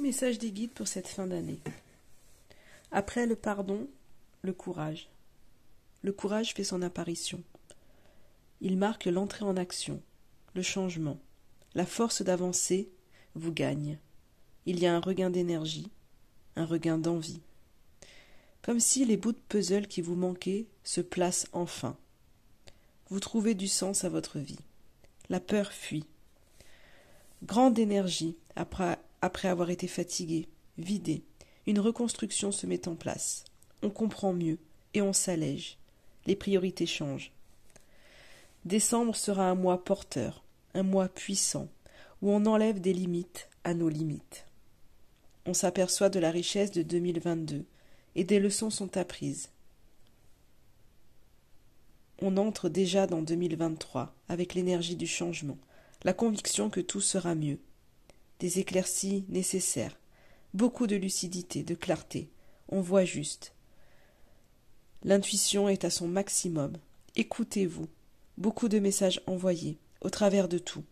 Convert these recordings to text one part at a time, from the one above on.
message des guides pour cette fin d'année. Après le pardon, le courage. Le courage fait son apparition. Il marque l'entrée en action, le changement. La force d'avancer vous gagne. Il y a un regain d'énergie, un regain d'envie. Comme si les bouts de puzzle qui vous manquaient se placent enfin. Vous trouvez du sens à votre vie. La peur fuit. Grande énergie après, après avoir été fatigué, vidé, une reconstruction se met en place. On comprend mieux et on s'allège. Les priorités changent. Décembre sera un mois porteur, un mois puissant, où on enlève des limites à nos limites. On s'aperçoit de la richesse de 2022 et des leçons sont apprises. On entre déjà dans 2023 avec l'énergie du changement, la conviction que tout sera mieux, des éclaircies nécessaires, beaucoup de lucidité, de clarté. On voit juste. L'intuition est à son maximum. Écoutez-vous. Beaucoup de messages envoyés, au travers de tout.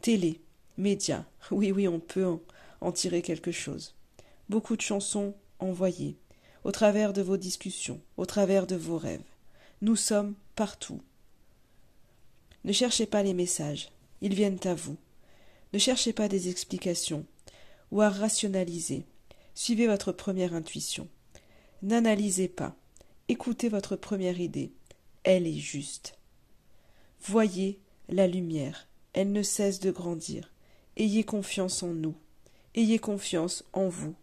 Télé, médias, oui, oui, on peut en, en tirer quelque chose. Beaucoup de chansons envoyées, au travers de vos discussions, au travers de vos rêves. Nous sommes partout. Ne cherchez pas les messages, ils viennent à vous. Ne cherchez pas des explications ou à rationaliser. Suivez votre première intuition. N'analysez pas. Écoutez votre première idée. Elle est juste. Voyez la lumière. Elle ne cesse de grandir. Ayez confiance en nous. Ayez confiance en vous.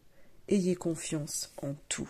Ayez confiance en tout.